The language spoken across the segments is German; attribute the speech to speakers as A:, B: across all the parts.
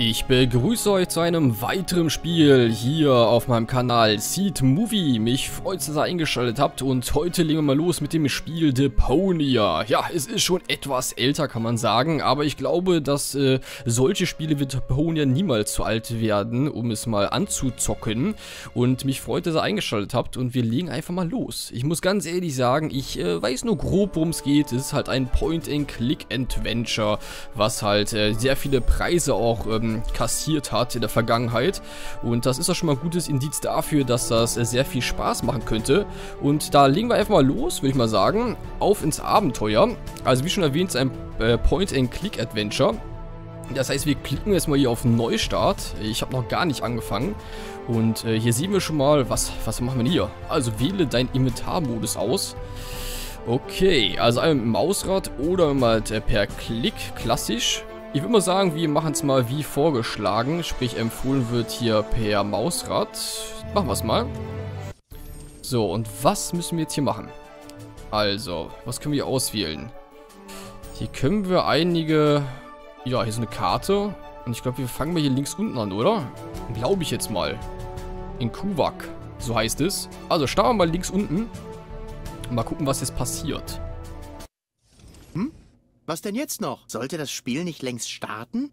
A: Ich begrüße euch zu einem weiteren Spiel hier auf meinem Kanal Seed Movie. Mich freut, dass ihr eingeschaltet habt und heute legen wir mal los mit dem Spiel Deponia. Ja, es ist schon etwas älter, kann man sagen, aber ich glaube, dass äh, solche Spiele wie Deponia niemals zu alt werden, um es mal anzuzocken. Und mich freut, dass ihr eingeschaltet habt und wir legen einfach mal los. Ich muss ganz ehrlich sagen, ich äh, weiß nur grob, worum es geht. Es ist halt ein Point-and-Click-Adventure, was halt äh, sehr viele Preise auch... Ähm, ähm, kassiert hat in der Vergangenheit. Und das ist auch schon mal ein gutes Indiz dafür, dass das sehr viel Spaß machen könnte. Und da legen wir einfach mal los, würde ich mal sagen, auf ins Abenteuer. Also wie schon erwähnt, ist ein äh, Point-and-Click-Adventure. Das heißt, wir klicken jetzt mal hier auf Neustart. Ich habe noch gar nicht angefangen. Und äh, hier sehen wir schon mal, was, was machen wir hier? Also wähle deinen Inventarmodus aus. Okay, also einmal mit dem Mausrad oder mal halt, per Klick, klassisch. Ich würde mal sagen, wir machen es mal wie vorgeschlagen. Sprich, empfohlen wird hier per Mausrad. Machen wir es mal. So, und was müssen wir jetzt hier machen? Also, was können wir hier auswählen? Hier können wir einige... Ja, hier ist eine Karte. Und ich glaube, wir fangen mal hier links unten an, oder? Glaube ich jetzt mal. In Kuwak, so heißt es. Also, starten wir mal links unten. Mal gucken, was jetzt passiert. Was denn jetzt noch? Sollte das Spiel nicht längst starten?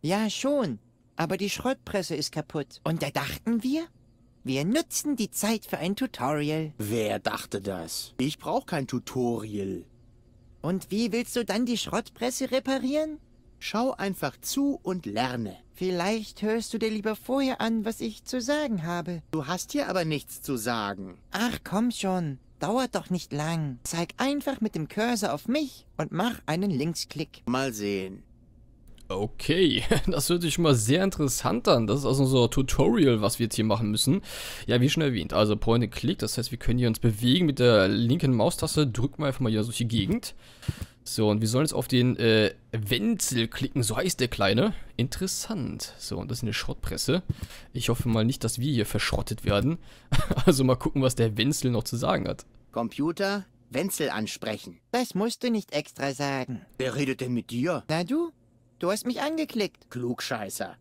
B: Ja, schon. Aber die Schrottpresse ist kaputt. Und da dachten wir, wir nutzen die Zeit für ein Tutorial. Wer dachte das? Ich brauche kein Tutorial. Und wie willst du dann die Schrottpresse reparieren? Schau einfach zu und lerne. Vielleicht hörst du dir lieber vorher an, was ich zu sagen habe. Du hast hier aber nichts zu sagen. Ach, komm schon. Dauert doch nicht lang. Zeig einfach mit dem Cursor auf mich und mach einen Linksklick.
A: Mal sehen. Okay, das hört sich schon mal sehr interessant an. Das ist also unser Tutorial, was wir jetzt hier machen müssen. Ja, wie schon erwähnt, also Point and Click, das heißt, wir können hier uns bewegen mit der linken Maustaste. Drücken wir einfach mal hier so die Gegend. So, und wir sollen jetzt auf den äh, Wenzel klicken, so heißt der Kleine. Interessant. So, und das ist eine Schrottpresse. Ich hoffe mal nicht, dass wir hier verschrottet werden. also mal gucken, was der Wenzel noch zu sagen hat. Computer, Wenzel
B: ansprechen. Das musst du nicht extra sagen. Wer redet denn mit dir? Na du? Du hast mich angeklickt. Klugscheißer.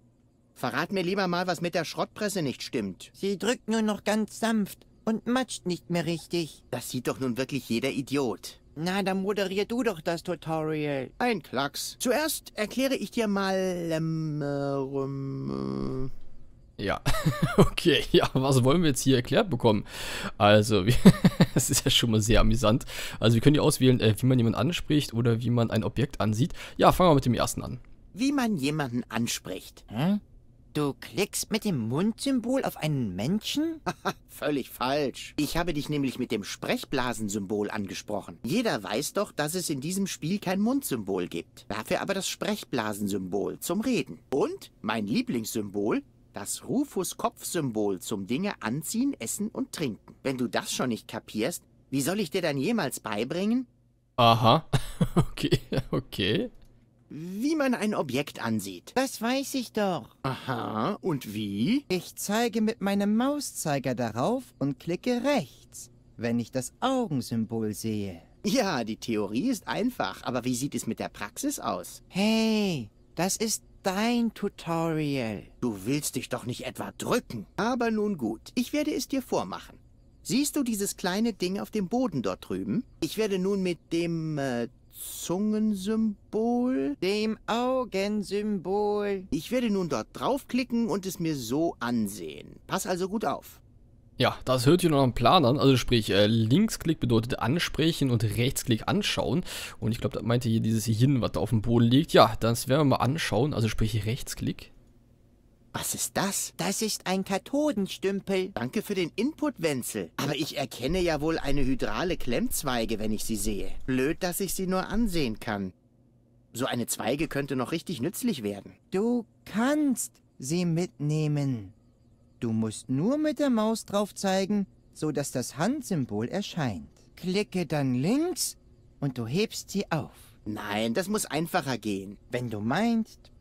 B: Verrat mir lieber mal, was mit der Schrottpresse nicht stimmt. Sie drückt nur noch ganz sanft und matscht nicht mehr richtig. Das sieht doch nun wirklich jeder Idiot. Na, dann moderier du doch das Tutorial. Ein Klacks. Zuerst erkläre ich dir mal... Ähm, ähm,
A: äh. Ja, okay. Ja, was wollen wir jetzt hier erklärt bekommen? Also, es ist ja schon mal sehr amüsant. Also, wir können hier auswählen, äh, wie man jemanden anspricht oder wie man ein Objekt ansieht. Ja, fangen wir mit dem ersten an.
B: Wie man jemanden anspricht. Hm? Du klickst mit dem Mundsymbol auf einen Menschen? Völlig falsch. Ich habe dich nämlich mit dem Sprechblasensymbol angesprochen. Jeder weiß doch, dass es in diesem Spiel kein Mundsymbol gibt. Dafür aber das Sprechblasensymbol zum Reden. Und mein Lieblingssymbol, das rufus kopf symbol zum Dinge anziehen, essen und trinken. Wenn du das schon nicht kapierst, wie soll ich dir dann jemals beibringen?
A: Aha. okay, okay
B: wie man ein Objekt ansieht. Das weiß ich doch. Aha, und wie? Ich zeige mit meinem Mauszeiger darauf und klicke rechts, wenn ich das Augensymbol sehe. Ja, die Theorie ist einfach, aber wie sieht es mit der Praxis aus? Hey, das ist dein Tutorial. Du willst dich doch nicht etwa drücken. Aber nun gut, ich werde es dir vormachen. Siehst du dieses kleine Ding auf dem Boden dort drüben? Ich werde nun mit dem äh, Zungensymbol? Dem Augensymbol. Ich werde nun dort draufklicken und es mir so ansehen. Pass also gut
A: auf. Ja, das hört ihr noch am Plan an. Also sprich, äh, Linksklick bedeutet ansprechen und Rechtsklick anschauen. Und ich glaube, da meinte hier dieses Hin, was da auf dem Boden liegt. Ja, das werden wir mal anschauen. Also sprich, Rechtsklick.
B: Was ist das? Das ist ein Kathodenstümpel. Danke für den Input, Wenzel. Aber ich erkenne ja wohl eine hydrale Klemmzweige, wenn ich sie sehe. Blöd, dass ich sie nur ansehen kann. So eine Zweige könnte noch richtig nützlich werden. Du kannst sie mitnehmen. Du musst nur mit der Maus drauf zeigen, sodass das Handsymbol erscheint. Klicke dann links und du hebst sie auf. Nein, das muss einfacher gehen. Wenn du meinst,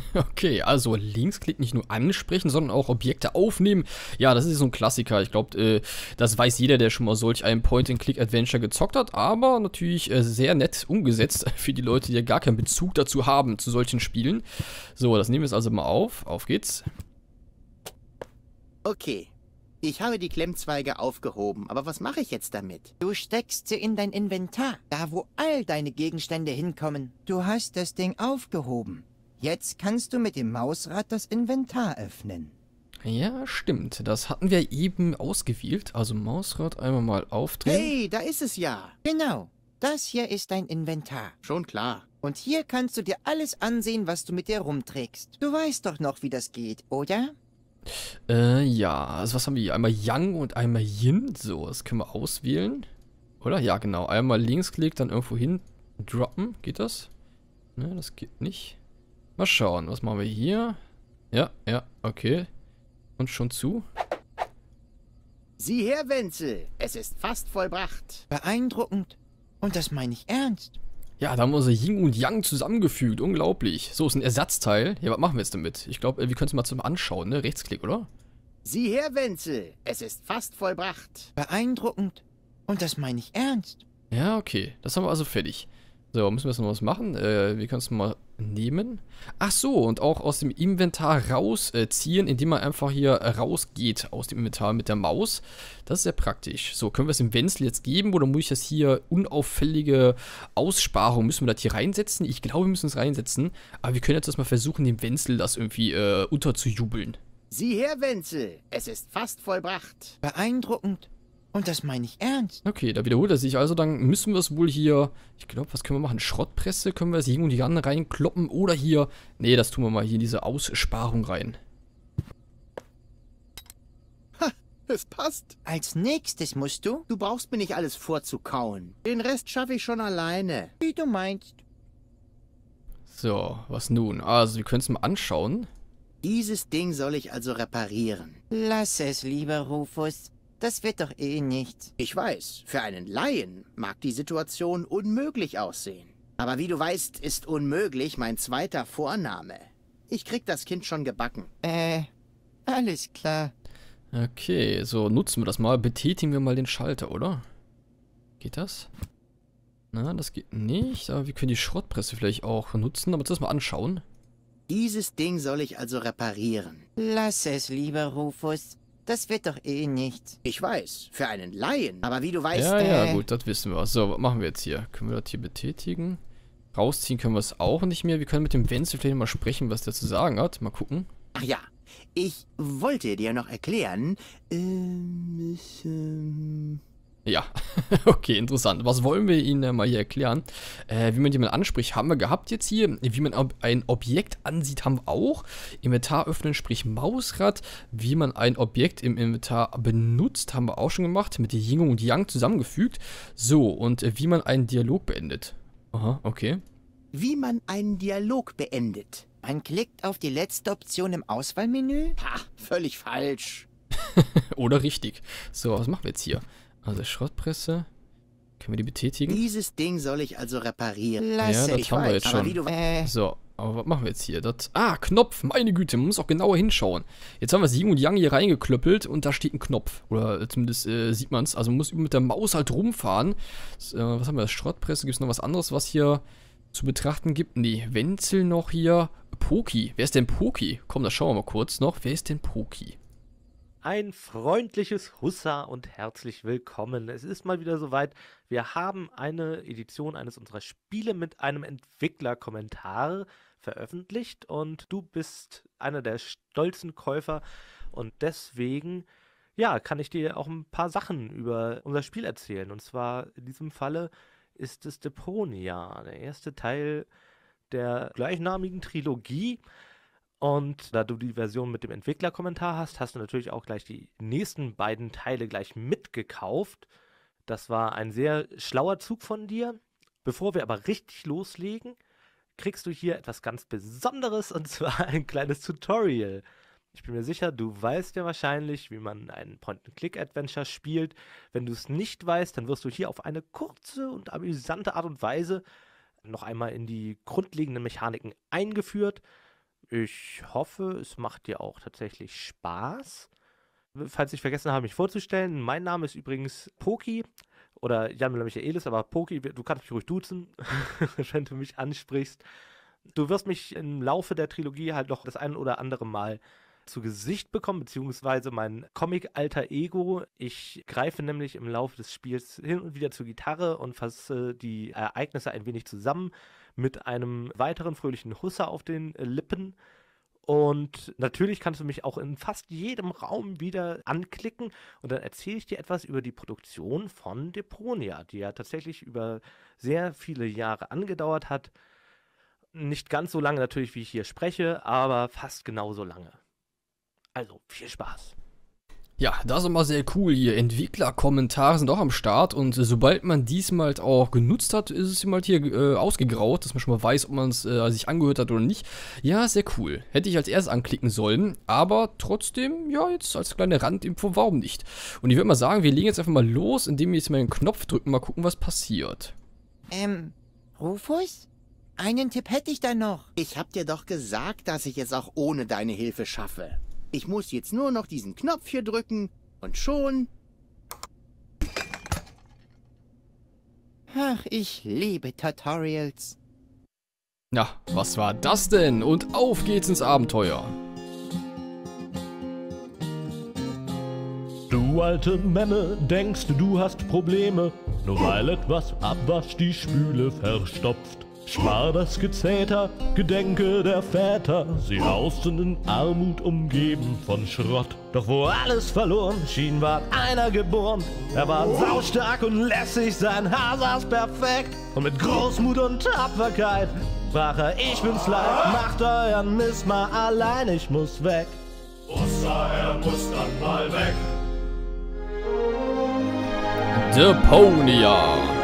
A: Okay, also Linksklick nicht nur ansprechen, sondern auch Objekte aufnehmen. Ja, das ist so ein Klassiker. Ich glaube, äh, das weiß jeder, der schon mal solch ein Point-and-Click-Adventure gezockt hat, aber natürlich äh, sehr nett umgesetzt für die Leute, die ja gar keinen Bezug dazu haben, zu solchen Spielen. So, das nehmen wir jetzt also mal auf. Auf geht's.
B: Okay. Ich habe die Klemmzweige aufgehoben, aber was mache ich jetzt damit? Du steckst sie in dein Inventar, da wo all deine Gegenstände hinkommen. Du hast das Ding aufgehoben. Jetzt kannst du mit dem Mausrad das Inventar öffnen. Ja, stimmt.
A: Das hatten wir eben ausgewählt. Also Mausrad einmal mal aufdrehen.
B: Hey, da ist es ja. Genau. Das hier ist dein Inventar. Schon klar. Und hier kannst du dir alles ansehen, was du mit dir rumträgst. Du weißt doch noch, wie das geht, oder?
A: Äh, ja. Also was haben wir hier? Einmal Yang und einmal Yin. So, das können wir auswählen. Oder? Ja, genau. Einmal linksklick, dann irgendwo hin droppen. Geht das? Ne, das geht nicht. Mal schauen, was machen wir hier? Ja, ja, okay. Und schon zu?
B: Sieh her, Wenzel, es ist fast
A: vollbracht. Beeindruckend. Und das meine ich ernst. Ja, da haben wir unser Yin und Yang zusammengefügt. Unglaublich. So, ist ein Ersatzteil. Ja, was machen wir jetzt damit? Ich glaube, äh, wir können es mal zum Anschauen, ne? Rechtsklick, oder? Sieh her, Wenzel, es ist fast
B: vollbracht.
A: Beeindruckend. Und das meine ich ernst. Ja, okay. Das haben wir also fertig. So, müssen wir jetzt noch was machen? Äh, wir können es mal nehmen. Ach so, und auch aus dem Inventar rausziehen, äh, indem man einfach hier rausgeht aus dem Inventar mit der Maus. Das ist sehr praktisch. So, können wir es dem Wenzel jetzt geben oder muss ich das hier unauffällige Aussparung, müssen wir das hier reinsetzen? Ich glaube, wir müssen es reinsetzen. Aber wir können jetzt erstmal versuchen, dem Wenzel das irgendwie äh, unterzujubeln.
B: Sieh her, Wenzel, es ist fast
A: vollbracht. Beeindruckend. Und das meine ich ernst. Okay, da wiederholt er sich. Also dann müssen wir es wohl hier, ich glaube, was können wir machen? Schrottpresse? Können wir es hier und hier reinkloppen? Oder hier, nee, das tun wir mal hier in diese Aussparung rein.
B: Ha, es passt. Als nächstes musst du, du brauchst mir nicht alles vorzukauen. Den Rest schaffe ich schon alleine. Wie du meinst.
A: So, was nun? Also, wir können es mal anschauen. Dieses Ding soll ich also
B: reparieren. Lass es lieber, Rufus. Das wird doch eh nichts. Ich weiß, für einen Laien mag die Situation unmöglich aussehen. Aber wie du weißt, ist unmöglich mein zweiter Vorname. Ich krieg das Kind schon gebacken. Äh, alles klar.
A: Okay, so nutzen wir das mal. Betätigen wir mal den Schalter, oder? Geht das? Na, das geht nicht. Aber wir können die Schrottpresse vielleicht auch nutzen. Aber das mal anschauen. Dieses Ding soll ich also reparieren.
B: Lass es lieber, Rufus. Das wird doch eh nichts. Ich weiß, für einen Laien. Aber wie du weißt... Ja, äh... ja, gut,
A: das wissen wir. So, was machen wir jetzt hier? Können wir das hier betätigen? Rausziehen können wir es auch nicht mehr. Wir können mit dem Wenzel vielleicht mal sprechen, was der zu sagen hat. Mal gucken. Ach ja, ich wollte dir noch erklären...
B: Ähm, ich, ähm...
A: Ja, okay, interessant. Was wollen wir Ihnen äh, mal hier erklären? Äh, wie man jemanden anspricht, haben wir gehabt jetzt hier. Wie man ein Objekt ansieht, haben wir auch. Inventar öffnen, sprich Mausrad. Wie man ein Objekt im Inventar benutzt, haben wir auch schon gemacht. Mit Ying und Yang zusammengefügt. So, und äh, wie man einen Dialog beendet. Aha, okay.
B: Wie man einen Dialog beendet. Man klickt auf die letzte Option im Auswahlmenü. Ha, völlig falsch.
A: Oder richtig. So, was machen wir jetzt hier? Also Schrottpresse. Können wir die betätigen? Dieses Ding soll ich also reparieren. Lasse, ja, das haben wir jetzt schon. Äh. So, aber was machen wir jetzt hier? Das, ah, Knopf, meine Güte, man muss auch genauer hinschauen. Jetzt haben wir Sieg und Yang hier reingeklöppelt und da steht ein Knopf. Oder äh, zumindest äh, sieht man es. Also man muss mit der Maus halt rumfahren. Das, äh, was haben wir? Schrottpresse, gibt es noch was anderes, was hier zu betrachten gibt? Nee, Wenzel noch hier. Poki, wer ist denn Poki? Komm, das schauen wir mal kurz noch. Wer ist denn Poki?
C: Ein freundliches Hussa und herzlich willkommen. Es ist mal wieder soweit. Wir haben eine Edition eines unserer Spiele mit einem Entwicklerkommentar veröffentlicht und du bist einer der stolzen Käufer und deswegen ja, kann ich dir auch ein paar Sachen über unser Spiel erzählen und zwar in diesem Falle ist es Deponia, der erste Teil der gleichnamigen Trilogie. Und da du die Version mit dem Entwicklerkommentar hast, hast du natürlich auch gleich die nächsten beiden Teile gleich mitgekauft. Das war ein sehr schlauer Zug von dir. Bevor wir aber richtig loslegen, kriegst du hier etwas ganz Besonderes und zwar ein kleines Tutorial. Ich bin mir sicher, du weißt ja wahrscheinlich, wie man ein Point-and-Click-Adventure spielt. Wenn du es nicht weißt, dann wirst du hier auf eine kurze und amüsante Art und Weise noch einmal in die grundlegenden Mechaniken eingeführt. Ich hoffe, es macht dir auch tatsächlich Spaß. Falls ich vergessen habe, mich vorzustellen, mein Name ist übrigens Poki oder Jan Michaelis, eh aber Poki, du kannst mich ruhig duzen, wenn du mich ansprichst. Du wirst mich im Laufe der Trilogie halt noch das ein oder andere Mal zu Gesicht bekommen, beziehungsweise mein Comic-alter Ego. Ich greife nämlich im Laufe des Spiels hin und wieder zur Gitarre und fasse die Ereignisse ein wenig zusammen mit einem weiteren fröhlichen Husser auf den äh, Lippen. Und natürlich kannst du mich auch in fast jedem Raum wieder anklicken und dann erzähle ich dir etwas über die Produktion von Deponia, die ja tatsächlich über sehr viele Jahre angedauert hat. Nicht ganz so lange natürlich, wie ich hier spreche, aber fast genauso lange. Also viel Spaß. Ja,
A: das ist immer sehr cool hier. Entwicklerkommentare sind auch am Start und sobald man diesmal halt auch genutzt hat, ist es mal halt hier äh, ausgegraut, dass man schon mal weiß, ob man es äh, sich angehört hat oder nicht. Ja, sehr cool. Hätte ich als erstes anklicken sollen, aber trotzdem, ja, jetzt als kleine Randinfo, warum nicht? Und ich würde mal sagen, wir legen jetzt einfach mal los, indem wir jetzt mal den Knopf drücken, mal gucken, was passiert.
B: Ähm, Rufus? Einen Tipp hätte ich da noch. Ich hab dir doch gesagt, dass ich es auch ohne deine Hilfe schaffe. Ich muss jetzt nur noch diesen Knopf hier drücken und schon... Ach,
A: ich liebe Tutorials. Na, was war das denn? Und
C: auf geht's ins Abenteuer. Du alte Memme, denkst du hast Probleme, nur weil etwas abwascht die Spüle verstopft. Spar das Gezeter, gedenke der Väter, sie hausten in Armut umgeben von Schrott. Doch wo alles verloren schien, ward einer geboren. Er war saustark und lässig, sein Haar saß perfekt. Und mit Großmut und Tapferkeit sprach er, ich bin's leid, macht euren Mist mal allein, ich muss weg. Ossa, er muss dann mal weg.
A: The Deponia.